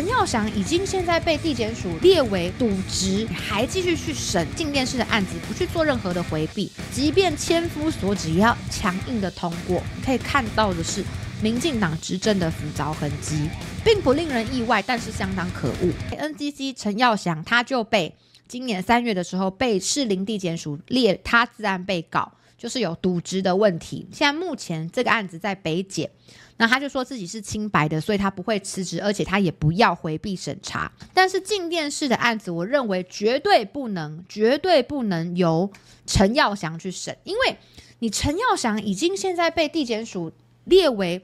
陈耀祥已经现在被地检署列为渎职，还继续去审静电视的案子，不去做任何的回避，即便千夫所指，也要强硬的通过。可以看到的是，民进党执政的浮躁痕迹，并不令人意外，但是相当可恶。NCC 陈耀祥他就被。今年三月的时候，被士林地检署列他自案被告，就是有渎职的问题。现在目前这个案子在北检，那他就说自己是清白的，所以他不会辞职，而且他也不要回避审查。但是静电视的案子，我认为绝对不能，绝对不能由陈耀祥去审，因为你陈耀祥已经现在被地检署列为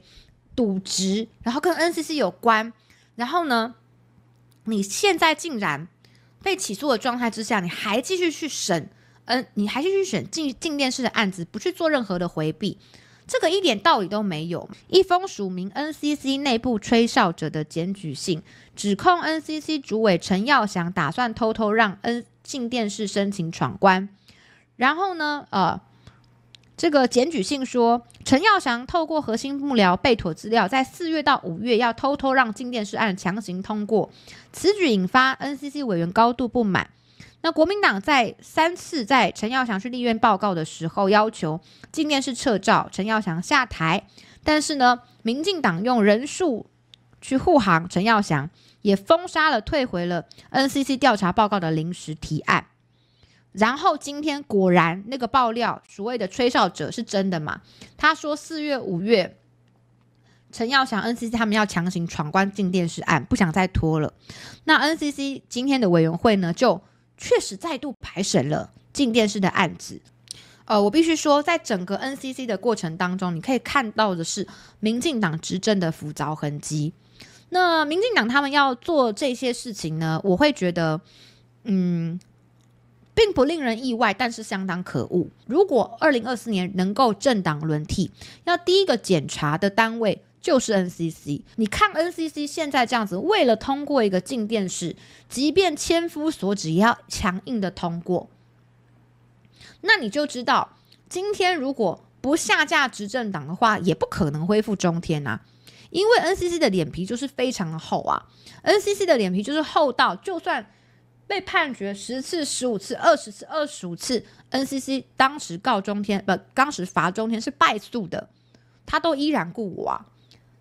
渎职，然后跟 NCC 有关，然后呢，你现在竟然。被起诉的状态之下，你还继续去审，嗯，你还继续选进进电视的案子，不去做任何的回避，这个一点道理都没有。一封署名 NCC 内部吹哨者的检举信，指控 NCC 主委陈耀祥打算偷偷让 N 进电视申请闯关，然后呢，呃。这个检举信说，陈耀祥透过核心幕僚备妥资料，在四月到五月要偷偷让静电视案强行通过，此举引发 NCC 委员高度不满。那国民党在三次在陈耀祥去立院报告的时候，要求静电视撤照，陈耀祥下台。但是呢，民进党用人数去护航陈耀祥，也封杀了退回了 NCC 调查报告的临时提案。然后今天果然那个爆料，所谓的吹哨者是真的嘛？他说四月、五月，陈耀祥、NCC 他们要强行闯关进电视案，不想再拖了。那 NCC 今天的委员会呢，就确实再度排审了进电视的案子。呃，我必须说，在整个 NCC 的过程当中，你可以看到的是民进党执政的浮躁痕迹。那民进党他们要做这些事情呢，我会觉得，嗯。并不令人意外，但是相当可恶。如果二零二四年能够政党轮替，要第一个检查的单位就是 NCC。你看 NCC 现在这样子，为了通过一个静电室，即便千夫所指也要强硬的通过，那你就知道，今天如果不下架执政党的话，也不可能恢复中天啊。因为 NCC 的脸皮就是非常的厚啊，NCC 的脸皮就是厚到就算。被判决十次、十五次、二十次、二十五次，NCC 当时告中天，不，当时罚中天是败诉的，他都依然雇我。啊。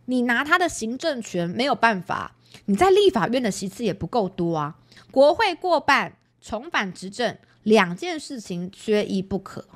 你拿他的行政权没有办法，你在立法院的席次也不够多啊。国会过半，重返执政，两件事情缺一不可。